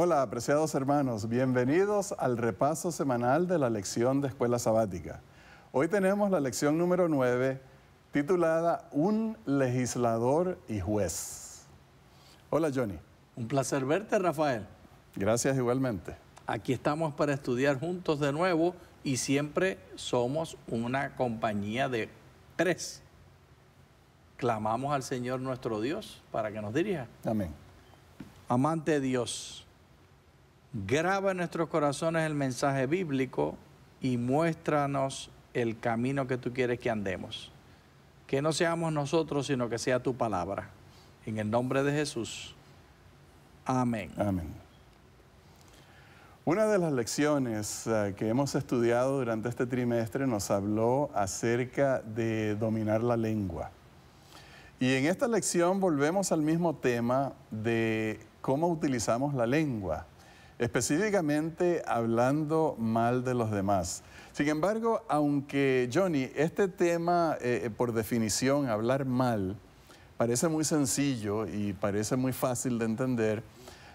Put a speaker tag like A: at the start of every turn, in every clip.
A: Hola, apreciados hermanos, bienvenidos al repaso semanal de la lección de Escuela Sabática. Hoy tenemos la lección número 9, titulada Un
B: legislador y juez. Hola, Johnny. Un placer verte, Rafael. Gracias igualmente. Aquí estamos para estudiar juntos de nuevo y siempre somos una compañía de tres. Clamamos al Señor nuestro Dios para que nos dirija. Amén. Amante de Dios Graba en nuestros corazones el mensaje bíblico y muéstranos el camino que tú quieres que andemos. Que no seamos nosotros, sino que sea tu palabra. En el nombre de Jesús. Amén. Amén.
A: Una de las lecciones eh, que hemos estudiado durante este trimestre nos habló acerca de dominar la lengua. Y en esta lección volvemos al mismo tema de cómo utilizamos la lengua específicamente hablando mal de los demás. Sin embargo, aunque Johnny, este tema, eh, eh, por definición, hablar mal, parece muy sencillo y parece muy fácil de entender,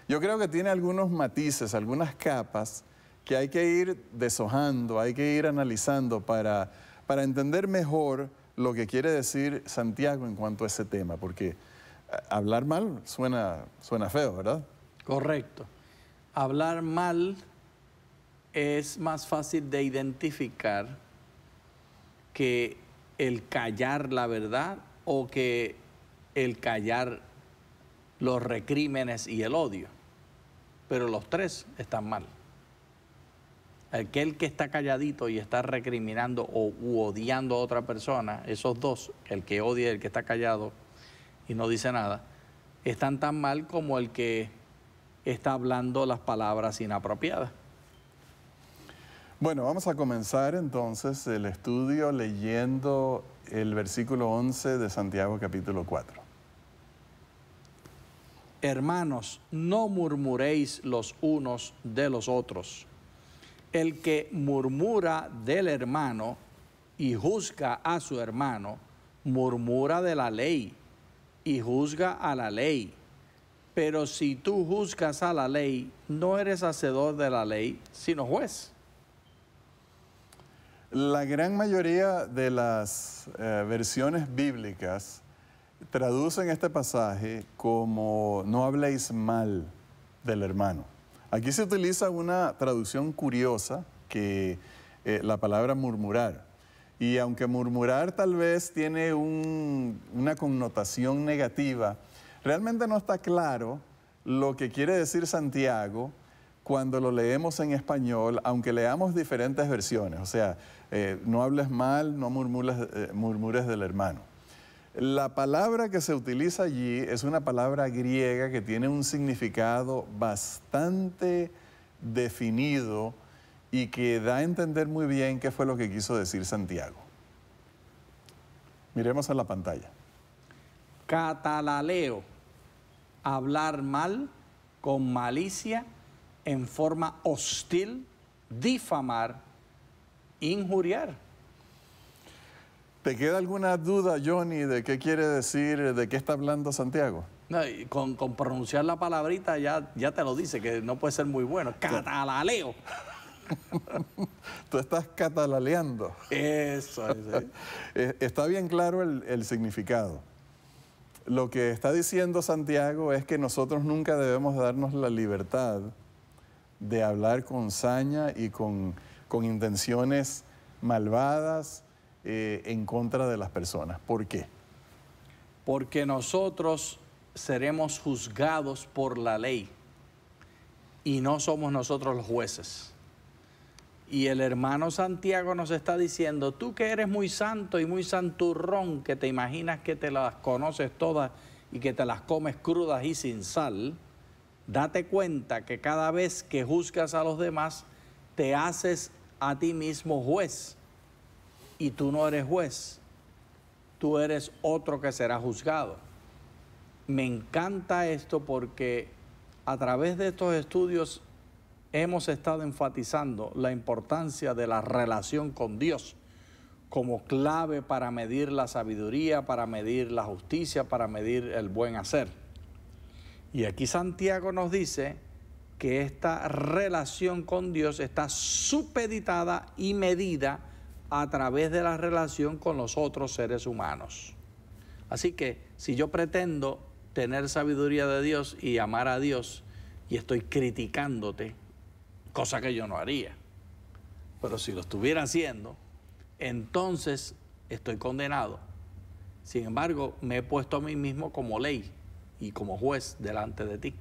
A: yo creo que tiene algunos matices, algunas capas que hay que ir deshojando, hay que ir analizando para, entender mejor lo que quiere decir Santiago en cuanto a ese
B: tema, porque eh, hablar mal suena feo, ¿verdad? Correcto hablar mal es más fácil de identificar que el callar la verdad o que el callar los recrímenes y el odio. Pero los tres están mal. Aquel que está calladito y está recriminando o odiando a otra persona, esos dos, el que odia y el que está callado y no dice nada, están tan mal como el que está hablando las palabras inapropiadas.
A: Bueno, vamos a comenzar entonces el estudio leyendo el versículo 11 de Santiago capítulo
B: 4. Hermanos, no murmuréis los unos de los otros. El que murmura del hermano y juzga a su hermano, murmura de la ley y juzga a la ley. Pero si tú juzgas a la ley, no eres hacedor de la ley, sino juez.
A: La gran mayoría de las eh, versiones bíblicas traducen este pasaje como no habléis mal del hermano. Aquí se utiliza una traducción curiosa que eh, la palabra murmurar. Y aunque murmurar tal vez tiene una connotación negativa, Realmente no está claro lo que quiere decir Santiago cuando lo leemos en español, aunque leamos diferentes versiones. O sea, eh, no hables mal, no murmures, eh, murmures del hermano. La palabra que se utiliza allí es una palabra griega que tiene un significado bastante definido y que da a entender muy bien qué fue lo que quiso decir Santiago. Miremos en la pantalla.
B: Catalaleo hablar mal, con malicia, en forma hostil, difamar, injuriar.
A: ¿Te queda alguna duda, Johnny, de qué quiere decir,
B: de qué está hablando Santiago? con, pronunciar la palabrita ya, ya te lo dice, que no puede ser muy bueno. Catalaleo. Tú estás catalaleando.
A: Eso. es. ¿eh? Eh, está bien claro el significado. Lo que está diciendo Santiago es que nosotros nunca debemos darnos la libertad de hablar con saña y con, intenciones
B: malvadas eh, en contra de las personas. ¿Por qué? Porque nosotros seremos juzgados por la ley y no somos nosotros los jueces. Y el hermano Santiago nos está diciendo, tú que eres muy santo y muy santurrón, que te imaginas que te las conoces todas y que te las comes crudas y sin sal, date cuenta que cada vez que juzgas a los demás, te haces a ti mismo juez. Y tú no eres juez, tú eres otro que será juzgado. Me encanta esto porque a través de estos estudios hemos estado enfatizando la importancia de la relación con Dios como clave para medir la sabiduría, para medir la justicia, para medir el buen hacer. Y aquí Santiago nos dice que esta relación con Dios está supeditada y medida a través de la relación con los otros seres humanos. Así que si yo pretendo tener sabiduría de Dios y amar a Dios y estoy criticándote, cosa que yo no haría. Pero si lo estuviera haciendo, entonces estoy condenado. Sin embargo, me he puesto a mí mismo como ley y como juez delante de ti.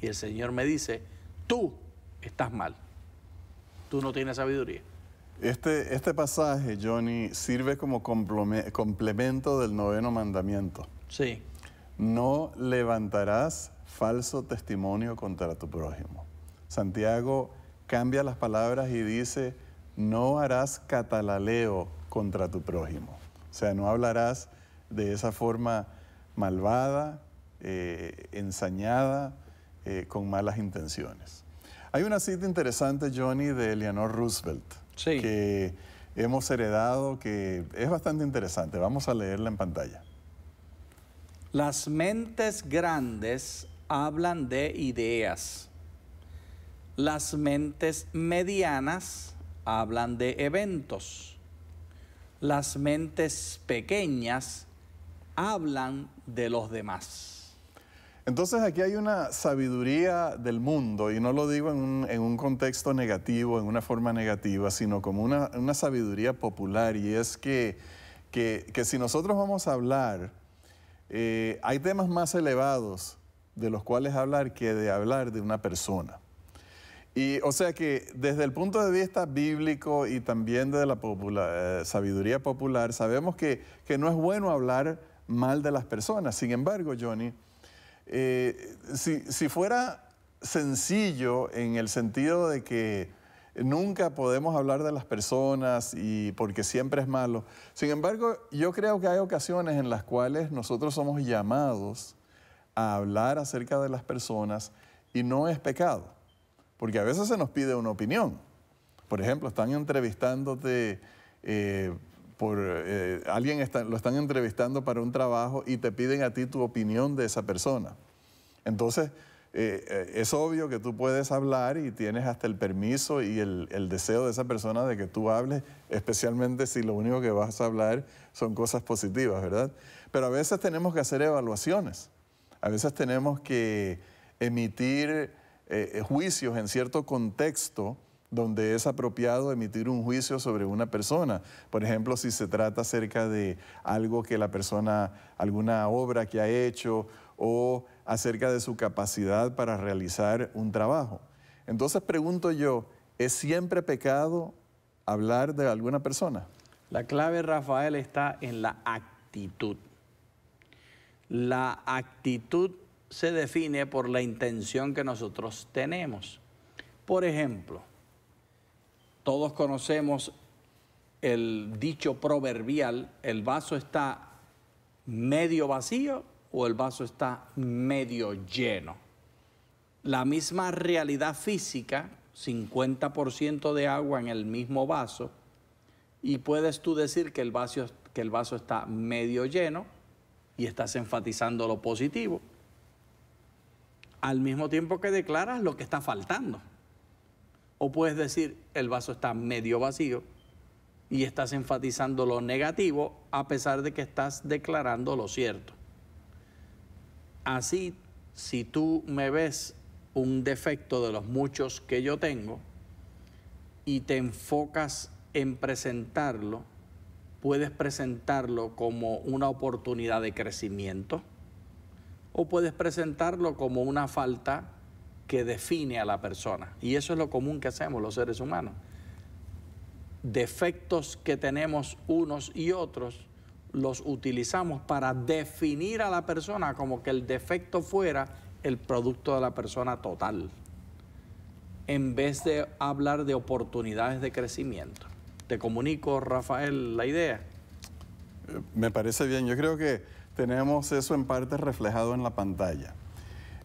B: Y el Señor me dice, tú estás mal, tú no tienes sabiduría. Este,
A: este pasaje, Johnny, sirve como complemento del noveno mandamiento. Sí. No levantarás falso testimonio contra tu prójimo. Santiago cambia las palabras y dice, no harás catalaleo contra tu prójimo. O sea, no hablarás de esa forma malvada, eh, ensañada, eh, con malas intenciones. Hay una cita interesante, Johnny, de Eleanor Roosevelt, que hemos heredado, que es bastante interesante. Vamos a leerla en pantalla.
B: Las mentes grandes hablan de ideas las mentes medianas hablan de eventos. Las mentes pequeñas hablan de los demás.
A: Entonces aquí hay una sabiduría del mundo, y no lo digo en un, contexto negativo, en una forma negativa, sino como una, sabiduría popular, y es que, si nosotros vamos a hablar, eh, hay temas más elevados de los cuales hablar que de hablar de una persona. Y o sea que desde el punto de vista bíblico y también de la eh, sabiduría popular, sabemos que, no es bueno hablar mal de las personas. Sin embargo, Johnny, eh, si, si, fuera sencillo en el sentido de que nunca podemos hablar de las personas y porque siempre es malo, sin embargo, yo creo que hay ocasiones en las cuales nosotros somos llamados a hablar acerca de las personas y no es pecado porque a veces se nos pide una opinión. Por ejemplo, están entrevistándote, eh, por, eh, alguien lo están entrevistando para un trabajo y te piden a ti tu opinión de esa persona. Entonces, eh, es obvio que tú puedes hablar y tienes hasta el permiso y el, el, deseo de esa persona de que tú hables, especialmente si lo único que vas a hablar son cosas positivas, ¿verdad? Pero a veces tenemos que hacer evaluaciones, a veces tenemos que emitir eh, eh, juicios en cierto contexto donde es apropiado emitir un juicio sobre una persona. Por ejemplo, si se trata acerca de algo que la persona, alguna obra que ha hecho o acerca de su capacidad para realizar un trabajo. Entonces pregunto yo, ¿es siempre pecado hablar de
B: alguna persona? La clave, Rafael, está en la actitud. La actitud se define por la intención que nosotros tenemos. Por ejemplo, todos conocemos el dicho proverbial, el vaso está medio vacío o el vaso está medio lleno. La misma realidad física, 50% de agua en el mismo vaso, y puedes tú decir que el, vaso, que el vaso está medio lleno y estás enfatizando lo positivo, al mismo tiempo que declaras lo que está faltando. O puedes decir, el vaso está medio vacío y estás enfatizando lo negativo a pesar de que estás declarando lo cierto. Así, si tú me ves un defecto de los muchos que yo tengo y te enfocas en presentarlo, puedes presentarlo como una oportunidad de crecimiento o puedes presentarlo como una falta que define a la persona. Y eso es lo común que hacemos los seres humanos. Defectos que tenemos unos y otros los utilizamos para definir a la persona como que el defecto fuera el producto de la persona total, en vez de hablar de oportunidades de crecimiento. ¿Te comunico, Rafael, la idea?
A: Me parece bien. Yo creo que tenemos eso en parte reflejado en la pantalla.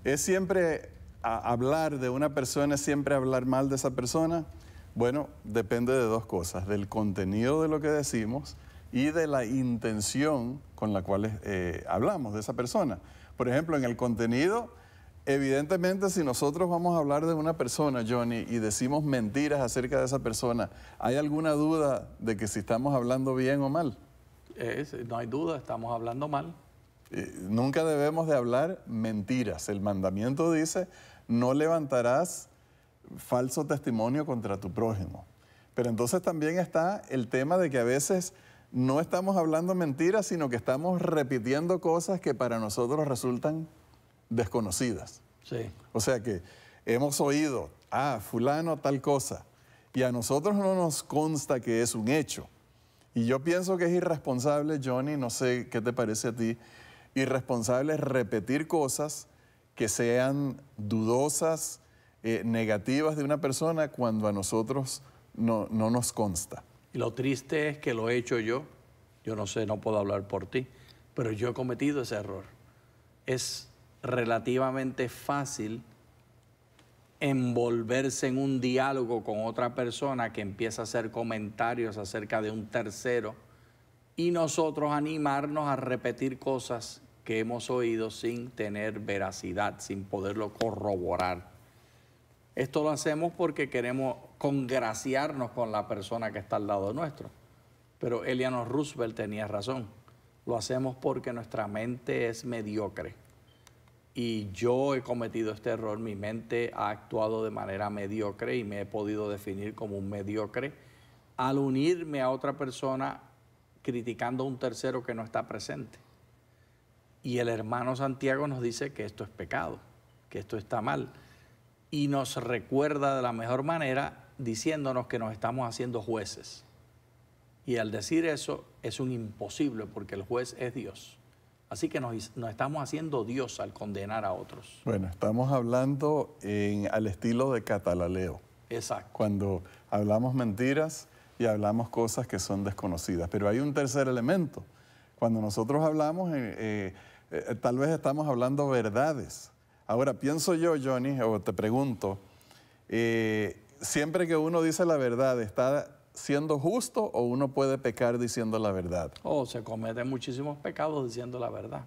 A: Es siempre hablar de una persona, es siempre hablar mal de esa persona. Bueno, depende de dos cosas, del contenido de lo que decimos y de la intención con la cual eh, hablamos de esa persona. Por ejemplo, en el contenido, evidentemente si nosotros vamos a hablar de una persona, Johnny, y decimos mentiras acerca de esa persona, ¿hay alguna duda de que si estamos hablando bien o mal? no hay duda, estamos hablando mal. nunca debemos de hablar mentiras. El mandamiento dice, no levantarás falso testimonio contra tu prójimo. Pero entonces también está el tema de que a veces no estamos hablando mentiras, sino que estamos repitiendo cosas que para nosotros resultan desconocidas. O sea que hemos oído, ah, fulano tal cosa, y a nosotros no nos consta que es un hecho. Y yo pienso que es irresponsable, Johnny, no sé qué te parece a ti, irresponsable repetir cosas que sean dudosas, eh, negativas de una persona cuando a nosotros no, no nos consta.
B: Y lo triste es que lo he hecho yo, yo no sé, no puedo hablar por ti, pero yo he cometido ese error. Es relativamente fácil envolverse en un diálogo con otra persona que empieza a hacer comentarios acerca de un tercero y nosotros animarnos a repetir cosas que hemos oído sin tener veracidad, sin poderlo corroborar. Esto lo hacemos porque queremos congraciarnos con la persona que está al lado nuestro. Pero Eliano Roosevelt tenía razón. Lo hacemos porque nuestra mente es mediocre y yo he cometido este error, mi mente ha actuado de manera mediocre y me he podido definir como un mediocre al unirme a otra persona criticando a un tercero que no está presente. Y el hermano Santiago nos dice que esto es pecado, que esto está mal. Y nos recuerda de la mejor manera diciéndonos que nos estamos haciendo jueces. Y al decir eso es un imposible porque el juez es Dios. Así que nos, estamos haciendo Dios al condenar a otros.
A: Bueno, estamos hablando en, al estilo de catalaleo. Exacto. Cuando hablamos mentiras y hablamos cosas que son desconocidas. Pero hay un tercer elemento. Cuando nosotros hablamos, eh, eh, eh, tal vez estamos hablando verdades. Ahora, pienso yo, Johnny, o te pregunto, siempre que uno dice la verdad, está siendo justo o uno puede pecar diciendo la verdad?
B: O se cometen muchísimos pecados diciendo la verdad.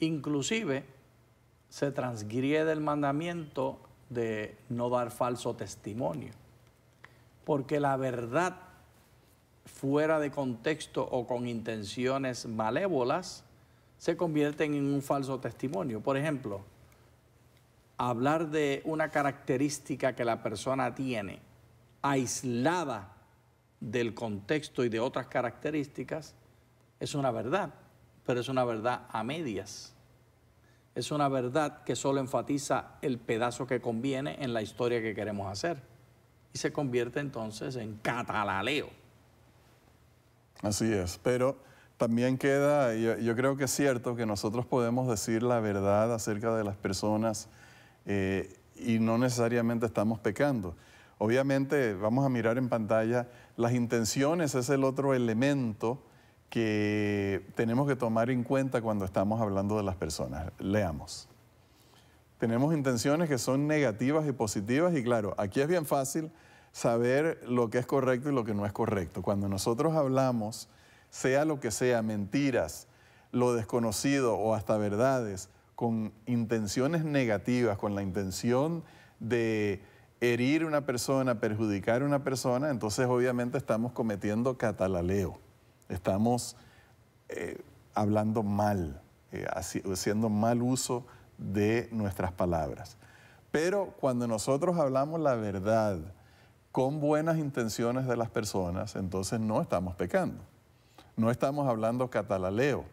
B: Inclusive se transgrede el mandamiento de no dar falso testimonio. Porque la verdad fuera de contexto o con intenciones malévolas se convierte en un falso testimonio. Por ejemplo, hablar de una característica que la persona tiene aislada del contexto y de otras características, es una verdad, pero es una verdad a medias. Es una verdad que solo enfatiza el pedazo que conviene en la historia que queremos hacer y se convierte entonces en catalaleo.
A: Así es, pero también queda, yo, creo que es cierto que nosotros podemos decir la verdad acerca de las personas eh, y no necesariamente estamos pecando. Obviamente vamos a mirar en pantalla las intenciones, es el otro elemento que tenemos que tomar en cuenta cuando estamos hablando de las personas. Leamos. Tenemos intenciones que son negativas y positivas y claro, aquí es bien fácil saber lo que es correcto y lo que no es correcto. Cuando nosotros hablamos, sea lo que sea, mentiras, lo desconocido o hasta verdades, con intenciones negativas, con la intención de herir una persona, perjudicar a una persona, entonces obviamente estamos cometiendo catalaleo, estamos eh, hablando mal, eh, haciendo mal uso de nuestras palabras. Pero cuando nosotros hablamos la verdad con buenas intenciones de las personas, entonces no estamos pecando, no estamos hablando catalaleo,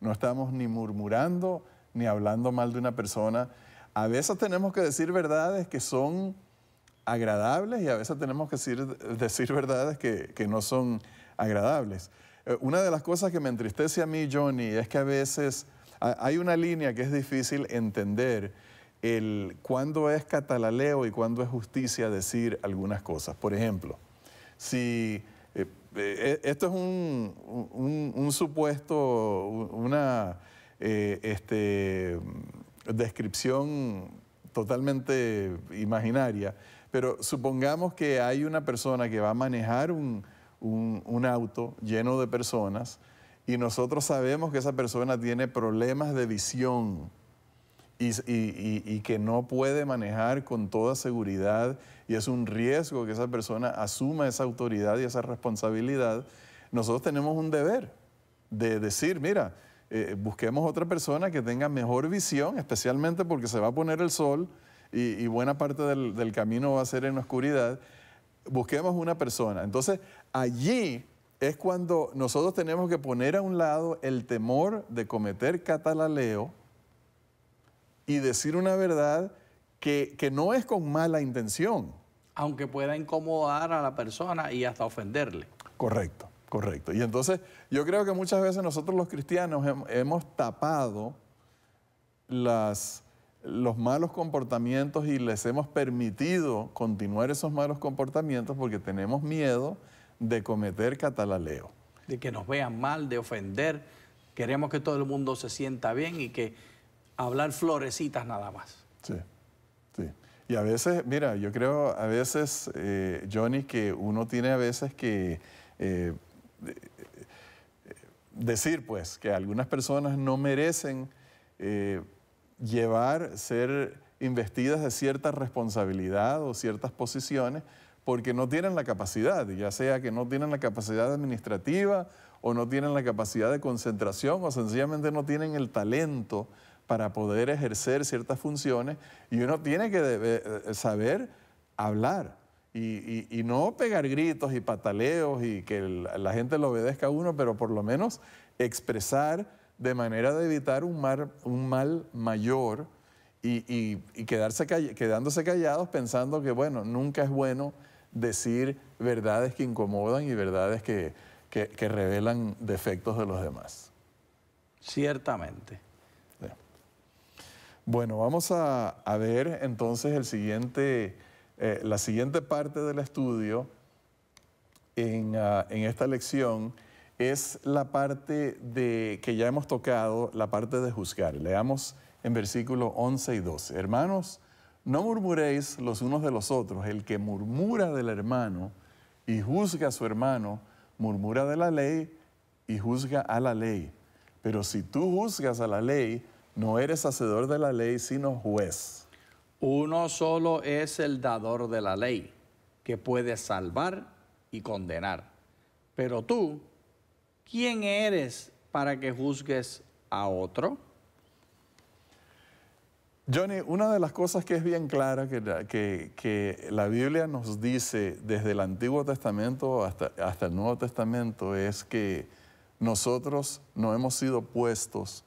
A: no estamos ni murmurando ni hablando mal de una persona. A veces tenemos que decir verdades que son agradables y a veces tenemos que decir, verdades que, no son agradables. Eh, una de las cosas que me entristece a mí, Johnny, es que a veces hay una línea que es difícil entender el cuándo es catalaleo y cuándo es justicia decir algunas cosas. Por ejemplo, si eh, eh, esto es un, supuesto, una este, descripción totalmente imaginaria, pero supongamos que hay una persona que va a manejar un, auto lleno de personas y nosotros sabemos que esa persona tiene problemas de visión y, que no puede manejar con toda seguridad y es un riesgo que esa persona asuma esa autoridad y esa responsabilidad, nosotros tenemos un deber de decir, mira, eh, busquemos otra persona que tenga mejor visión, especialmente porque se va a poner el sol, y, buena parte del, camino va a ser en oscuridad, busquemos una persona. Entonces, allí es cuando nosotros tenemos que poner a un lado el temor de cometer catalaleo y decir una verdad que, que, no es con
B: mala intención. Aunque pueda incomodar a la persona y hasta ofenderle.
A: Correcto, correcto. Y entonces yo creo que muchas veces nosotros los cristianos hemos tapado las los malos comportamientos y les hemos permitido continuar esos malos comportamientos porque tenemos miedo de cometer
B: catalaleo. De que nos vean mal, de ofender. Queremos que todo el mundo se sienta bien y que hablar florecitas nada más.
A: Sí, sí. Y a veces, mira, yo creo a veces, eh, Johnny, que uno tiene a veces que... Eh, eh, decir pues que algunas personas no merecen llevar, ser investidas de cierta responsabilidad o ciertas posiciones porque no tienen la capacidad, ya sea que no tienen la capacidad administrativa o no tienen la capacidad de concentración o sencillamente no tienen el talento para poder ejercer ciertas funciones y uno tiene que eh, eh, saber hablar y, y, no pegar gritos y pataleos y que la gente lo obedezca a uno, pero por lo menos expresar de manera de evitar un, un mal mayor y, quedarse quedándose callados pensando que, bueno, nunca es bueno decir verdades que incomodan y verdades que, revelan defectos de los demás. Ciertamente. Bueno, vamos a, ver entonces el siguiente, eh, la siguiente parte del estudio en, ah, en esta lección es la parte de, que ya hemos tocado, la parte de juzgar. Leamos en versículo 11 y 12. Hermanos, no murmuréis los unos de los otros. El que murmura del hermano y juzga a su hermano, murmura de la ley y juzga a la ley. Pero si tú juzgas a la
B: ley, no eres hacedor de la ley, sino juez. Uno solo es el dador de la ley, que puede salvar y condenar. Pero tú, ¿Quién eres para que juzgues a otro?
A: Johnny, una de las cosas que es bien clara que, que, la Biblia nos dice desde el Antiguo Testamento hasta, hasta el Nuevo Testamento es que nosotros no hemos sido puestos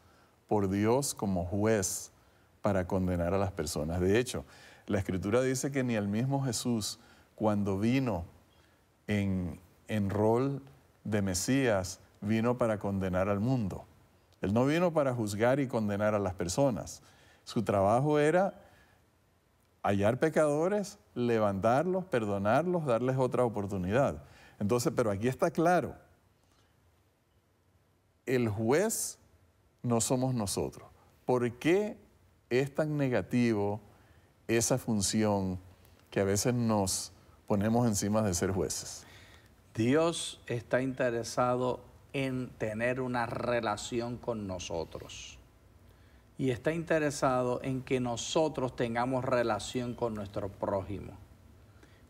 A: por Dios como juez para condenar a las personas. De hecho, la Escritura dice que ni el mismo Jesús, cuando vino en, en rol de Mesías, vino para condenar al mundo. Él no vino para juzgar y condenar a las personas. Su trabajo era hallar pecadores, levantarlos, perdonarlos, darles otra oportunidad. Entonces, pero aquí está claro, el juez no somos nosotros. ¿Por qué es tan negativo esa función
B: que a veces nos ponemos encima de ser jueces? Dios está interesado en tener una relación con nosotros. Y está interesado en que nosotros tengamos relación con nuestro prójimo.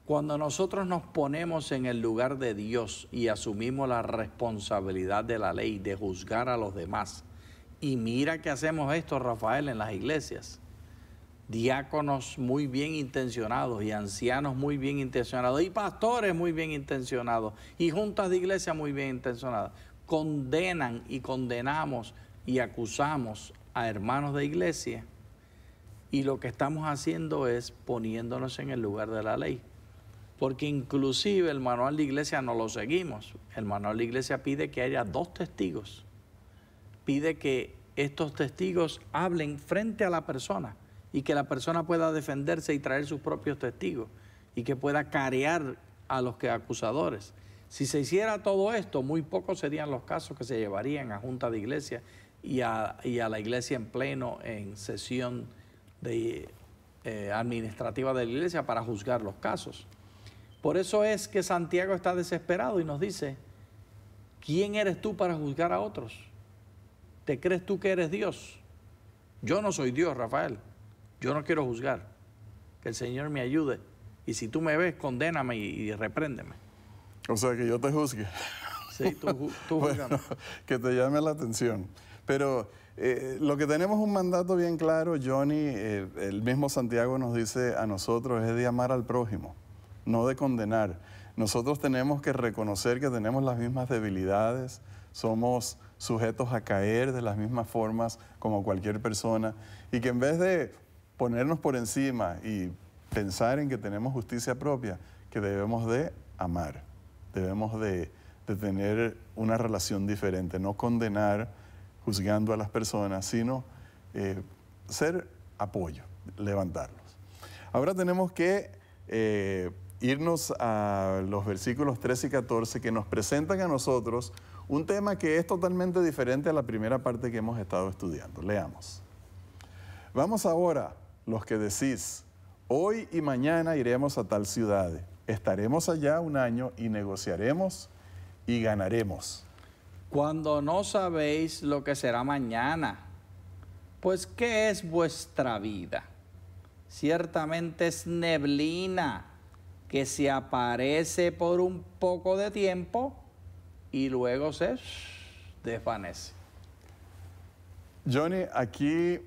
B: Cuando nosotros nos ponemos en el lugar de Dios y asumimos la responsabilidad de la ley de juzgar a los demás, y mira que hacemos esto, Rafael, en las iglesias. Diáconos muy bien intencionados y ancianos muy bien intencionados y pastores muy bien intencionados y juntas de iglesia muy bien intencionadas condenan y condenamos y acusamos a hermanos de iglesia y lo que estamos haciendo es poniéndonos en el lugar de la ley. Porque inclusive el manual de iglesia no lo seguimos. El manual de iglesia pide que haya dos testigos. Pide que estos testigos hablen frente a la persona y que la persona pueda defenderse y traer sus propios testigos y que pueda carear a los que acusadores. Si se hiciera todo esto, muy pocos serían los casos que se llevarían a Junta de Iglesia y a, la Iglesia en pleno, en sesión eh, administrativa de la Iglesia para juzgar los casos. Por eso es que Santiago está desesperado y nos dice, ¿quién eres tú para juzgar a otros? ¿Te crees tú que eres Dios? Yo no soy Dios, Rafael. Yo no quiero juzgar. Que el Señor me ayude. Y si tú me ves, condéname y, y repréndeme. O sea, que yo te juzgue. Sí, tú, tú bueno, Que te llame la atención. Pero eh, lo
A: que tenemos un mandato bien claro, Johnny, eh, el mismo Santiago nos dice a nosotros, es de amar al prójimo, no de condenar. Nosotros tenemos que reconocer que tenemos las mismas debilidades, somos sujetos a caer de las mismas formas como cualquier persona y que en vez de ponernos por encima y pensar en que tenemos justicia propia, que debemos de amar debemos de, tener una relación diferente, no condenar juzgando a las personas, sino eh, ser apoyo, levantarlos. Ahora tenemos que eh, irnos a los versículos 13 y 14 que nos presentan a nosotros un tema que es totalmente diferente a la primera parte que hemos estado estudiando. Leamos. Vamos ahora, los que decís, hoy y mañana iremos a tal ciudad estaremos allá un año y negociaremos y
B: ganaremos. Cuando no sabéis lo que será mañana, pues ¿qué es vuestra vida? Ciertamente es neblina que se aparece por un poco de tiempo y luego se desvanece. Johnny,
A: aquí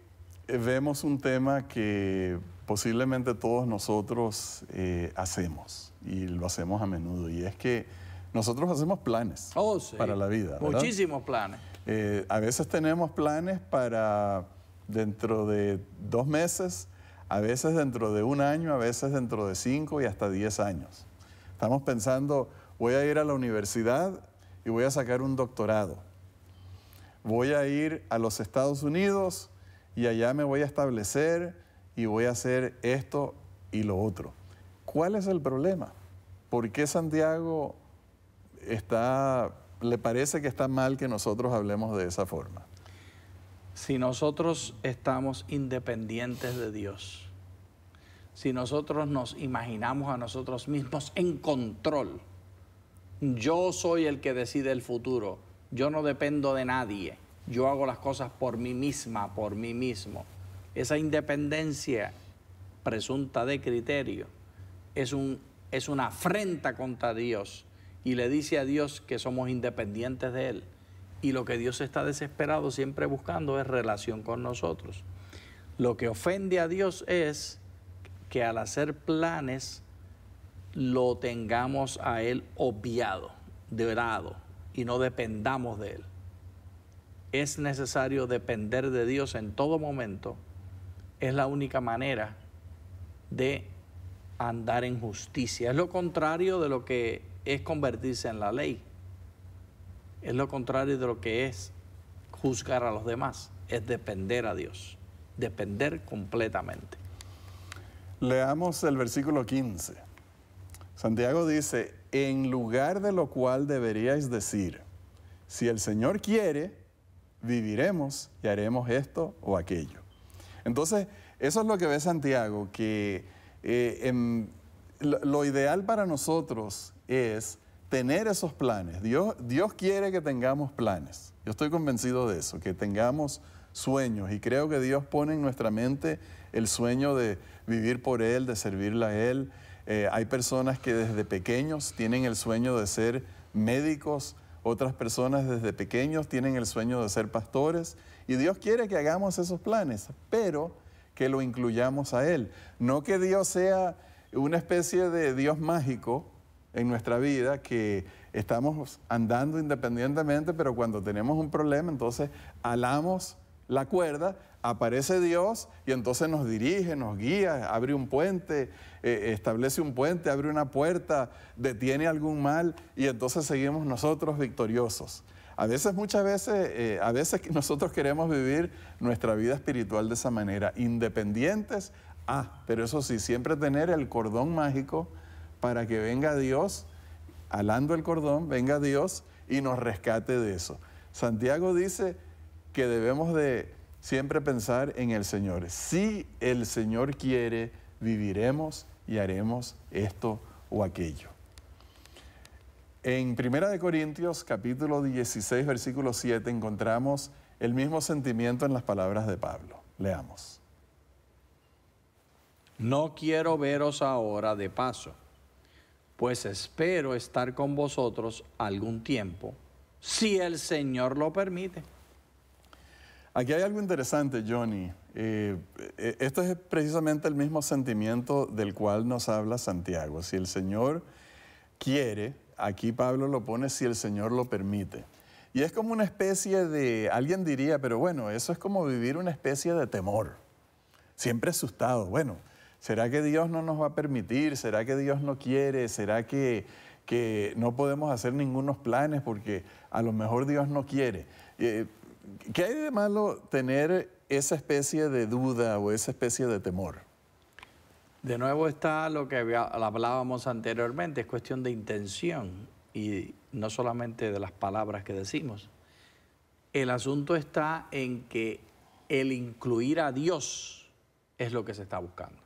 A: eh, vemos un tema que posiblemente todos nosotros eh, hacemos y lo hacemos a menudo y es que nosotros hacemos planes oh, para la vida. Muchísimos planes. Eh, a veces tenemos planes para dentro de dos meses, a veces dentro de un año, a veces dentro de cinco y hasta diez años. Estamos pensando, voy a ir a la universidad y voy a sacar un doctorado. Voy a ir a los Estados Unidos y allá me voy a establecer y voy a hacer esto y lo otro. ¿Cuál es el problema? ¿Por qué Santiago está, le parece que está mal que nosotros hablemos de esa forma?
B: Si nosotros estamos independientes de Dios, si nosotros nos imaginamos a nosotros mismos en control, yo soy el que decide el futuro, yo no dependo de nadie yo hago las cosas por mí misma, por mí mismo. Esa independencia presunta de criterio es, un, es una afrenta contra Dios y le dice a Dios que somos independientes de Él. Y lo que Dios está desesperado siempre buscando es relación con nosotros. Lo que ofende a Dios es que al hacer planes lo tengamos a Él obviado, de y no dependamos de Él es necesario depender de Dios en todo momento. Es la única manera de andar en justicia. Es lo contrario de lo que es convertirse en la ley. Es lo contrario de lo que es juzgar a los demás. Es depender a Dios. Depender completamente.
A: Leamos el versículo 15. Santiago dice, en lugar de lo cual deberíais decir, si el Señor quiere, viviremos y haremos esto o aquello. Entonces, eso es lo que ve Santiago, que eh, lo, ideal para nosotros es tener esos planes. Dios, Dios quiere que tengamos planes. Yo estoy convencido de eso, que tengamos sueños y creo que Dios pone en nuestra mente el sueño de vivir por Él, de servirle a Él. Eh, hay personas que desde pequeños tienen el sueño de ser médicos, otras personas desde pequeños tienen el sueño de ser pastores y Dios quiere que hagamos esos planes, pero que lo incluyamos a Él. No que Dios sea una especie de Dios mágico en nuestra vida que estamos andando independientemente, pero cuando tenemos un problema, entonces alamos la cuerda, aparece Dios y entonces nos dirige, nos guía, abre un puente, eh, establece un puente, abre una puerta, detiene algún mal y entonces seguimos nosotros victoriosos. A veces, muchas veces, eh, a veces nosotros queremos vivir nuestra vida espiritual de esa manera, independientes, ah, pero eso sí, siempre tener el cordón mágico para que venga Dios, alando el cordón, venga Dios y nos rescate de eso. Santiago dice, que debemos de siempre pensar en el Señor. Si el Señor quiere, viviremos y haremos esto o aquello. En 1 Corintios capítulo 16, versículo 7 encontramos el mismo sentimiento en las palabras de Pablo.
B: Leamos. No quiero veros ahora de paso, pues espero estar con vosotros algún tiempo, si el Señor lo permite. Aquí hay algo interesante,
A: Johnny. Eh, eh, esto es precisamente el mismo sentimiento del cual nos habla Santiago. Si el Señor quiere, aquí Pablo lo pone si el Señor lo permite. Y es como una especie de, alguien diría, pero bueno, eso es como vivir una especie de temor. Siempre asustado. Bueno, ¿será que Dios no nos va a permitir? ¿Será que Dios no quiere? ¿Será que, no podemos hacer ningunos planes porque a lo mejor Dios no quiere? Eh, ¿Qué hay de malo tener esa especie de duda o esa especie de temor?
B: De nuevo está lo que hablábamos anteriormente, es cuestión de intención y no solamente de las palabras que decimos. El asunto está en que el incluir a Dios es lo que se está buscando.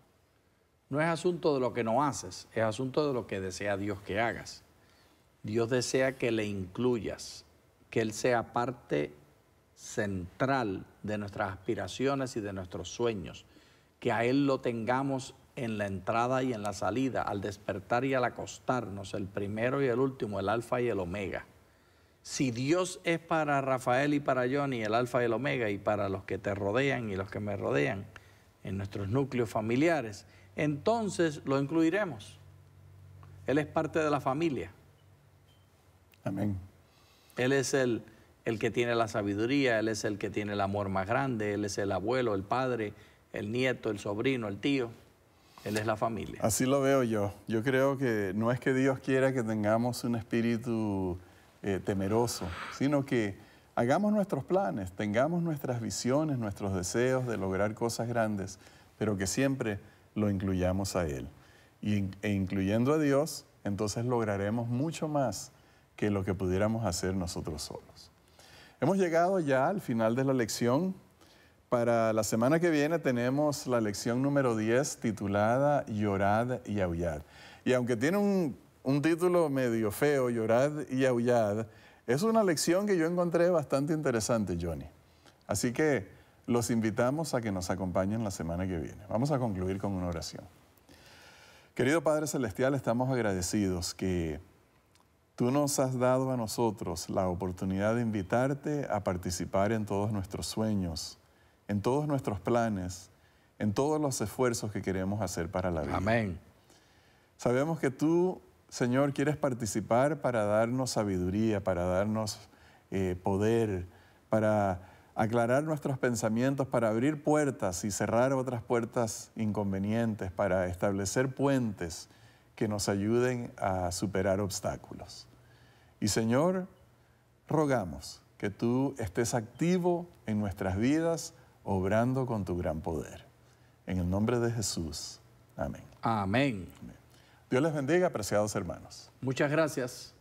B: No es asunto de lo que no haces, es asunto de lo que desea Dios que hagas. Dios desea que le incluyas, que Él sea parte central de nuestras aspiraciones y de nuestros sueños, que a Él lo tengamos en la entrada y en la salida, al despertar y al acostarnos, el primero y el último, el alfa y el omega. Si Dios es para Rafael y para Johnny, el alfa y el omega, y para los que te rodean y los que me rodean, en nuestros núcleos familiares, entonces lo incluiremos. Él es parte de la familia. Amén. Él es el el que tiene la sabiduría, Él es el que tiene el amor más grande, Él es el abuelo, el padre, el nieto, el sobrino, el tío. Él es la familia.
A: Así lo veo yo. Yo creo que no es que Dios quiera que tengamos un espíritu eh, temeroso, sino que hagamos nuestros planes, tengamos nuestras visiones, nuestros deseos de lograr cosas grandes, pero que siempre lo incluyamos a Él. Y, e incluyendo a Dios, entonces lograremos mucho más que lo que pudiéramos hacer nosotros solos. Hemos llegado ya al final de la lección. Para la semana que viene tenemos la lección número 10 titulada Llorad y aullad. Y aunque tiene un, título medio feo, Llorad y aullad, es una lección que yo encontré bastante interesante, Johnny. Así que los invitamos a que nos acompañen la semana que viene. Vamos a concluir con una oración. Querido Padre Celestial, estamos agradecidos que Tú nos has dado a nosotros la oportunidad de invitarte a participar en todos nuestros sueños, en todos nuestros planes, en todos los esfuerzos que queremos hacer para la vida. Amén. Sabemos que tú, Señor, quieres participar para darnos sabiduría, para darnos eh, poder, para aclarar nuestros pensamientos, para abrir puertas y cerrar otras puertas inconvenientes, para establecer puentes que nos ayuden a superar obstáculos. Y Señor, rogamos que tú estés activo en nuestras vidas, obrando con tu gran poder. En el nombre de Jesús. Amén. Amén. Dios les bendiga, apreciados hermanos.
B: Muchas gracias.